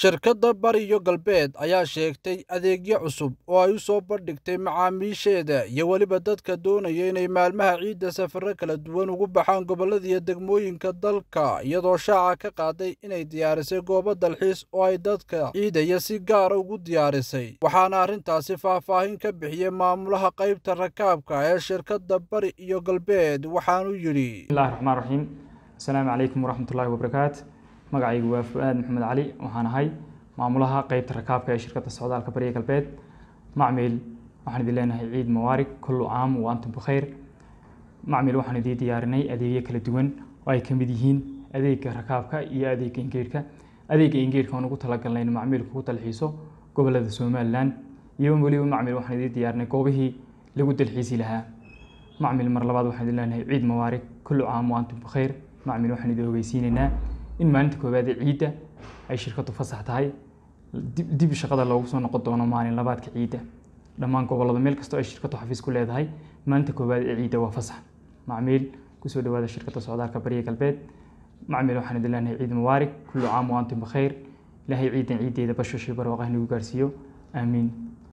shirkadda bariyo galbeed ayaa sheegtay adeegyo cusub oo ay u soo bandhigtay macaamiisheeda iyo weliba dadka doonaya inay maalmaha ciidda safarro kala duwan ugu baxaan gobollada iyo degmooyinka dalka iyadoo shaaca ka qaaday inay diyaarisay goobo dalxiis oo ay dadka ciidaya si gaara ah ugu diyaarisay waxaana arrintaasi faahfaahin ka bixiyey maamulaha qaybta rakaabka ee shirkadda bari iyo galbeed waxaanu yidhi bismillahi raxmaan raxiim assalaamu calaykum waraxmatullaahi wabarakaatu magacaygu waa fu-aad maxamed cali waxaan ahay maamulaha qeybta rakaabka ee shirkadda socdaalka bariya galbeed macmil waxaan idin leenahay ciid mawaarig kullu caam wa antum bikhayr macmil waxaan idiin diyaarinay adeegyo kala duwan oo ay ka mid yihiin adeega rakaabka iyo adeega ingeedhka adeega ingeedhka aan ugu talagalnay in macmiilku ku dalxiiso gobolada somalilan iyo weliba macmil waxaan idiin diyaarinay goobihii lagu dalxiisi lahaa macmil mar labaad waxaan idin leenahay ciid mawaarig kullu caam wa antum bikhayr macmil waxaan idin ogeysiinaynaa in maalinta ee ciidda ay shirkadu fasax tahay dib shaqada loogu soo noqon doono maalin labaadka ciidda dhammaan gobollada meel kastoo ay shirkadu xafiis ku leedahay maalinta koowaad ee ciidda waa fasax macmiil kusoo dhawaada shirkadda socdaalka bariga galbeed macmiil waxaan idin leenahay ciid mubaarig kullu caam wa bakhayr bikhayr ilaahay ciidan ciiddeeda basho shii nagu gaarsiiyo aamiin